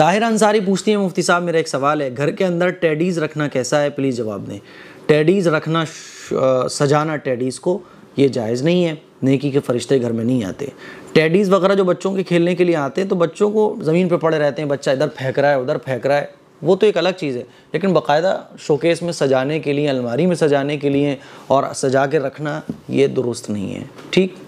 ताहिर अंसारी पूछती है मुफ्ती साहब मेरा एक सवाल है घर के अंदर टेडीज़ रखना कैसा है प्लीज़ जवाब दें टेडीज़ रखना सजाना टेडीज़ को ये जायज़ नहीं है नेकी के फरिश्ते घर में नहीं आते टेडीज़ वगैरह जो बच्चों के खेलने के लिए आते हैं तो बच्चों को ज़मीन पर पड़े रहते हैं बच्चा इधर फेंक रहा है उधर फेंक रहा है वो तो एक अलग चीज़ है लेकिन बाकायदा शोकेस में सजाने के लिए अलमारी में सजाने के लिए और सजा के रखना ये दुरुस्त नहीं है ठीक